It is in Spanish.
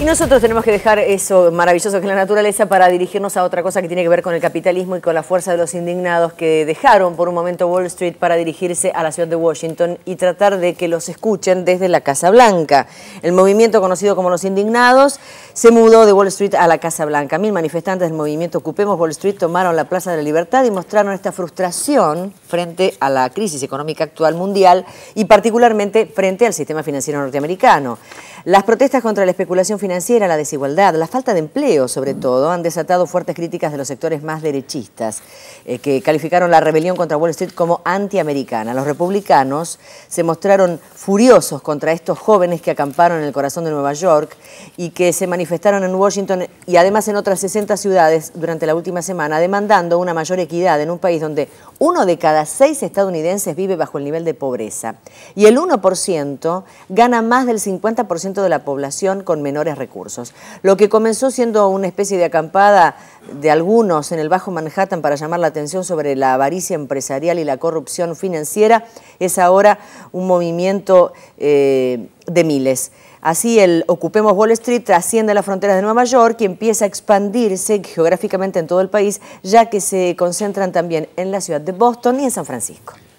Y nosotros tenemos que dejar eso maravilloso que es la naturaleza para dirigirnos a otra cosa que tiene que ver con el capitalismo y con la fuerza de los indignados que dejaron por un momento Wall Street para dirigirse a la ciudad de Washington y tratar de que los escuchen desde la Casa Blanca. El movimiento conocido como los indignados se mudó de Wall Street a la Casa Blanca. Mil manifestantes del movimiento Ocupemos Wall Street tomaron la Plaza de la Libertad y mostraron esta frustración frente a la crisis económica actual mundial y particularmente frente al sistema financiero norteamericano. Las protestas contra la especulación financiera financiera, la desigualdad, la falta de empleo sobre mm. todo, han desatado fuertes críticas de los sectores más derechistas, eh, que calificaron la rebelión contra Wall Street como antiamericana. Los republicanos se mostraron furiosos contra estos jóvenes que acamparon en el corazón de Nueva York y que se manifestaron en Washington y además en otras 60 ciudades durante la última semana, demandando una mayor equidad en un país donde uno de cada seis estadounidenses vive bajo el nivel de pobreza y el 1% gana más del 50% de la población con menores recursos. Lo que comenzó siendo una especie de acampada de algunos en el Bajo Manhattan para llamar la atención sobre la avaricia empresarial y la corrupción financiera es ahora un movimiento eh, de miles. Así el Ocupemos Wall Street trasciende las fronteras de Nueva York y empieza a expandirse geográficamente en todo el país, ya que se concentran también en la ciudad de Boston y en San Francisco.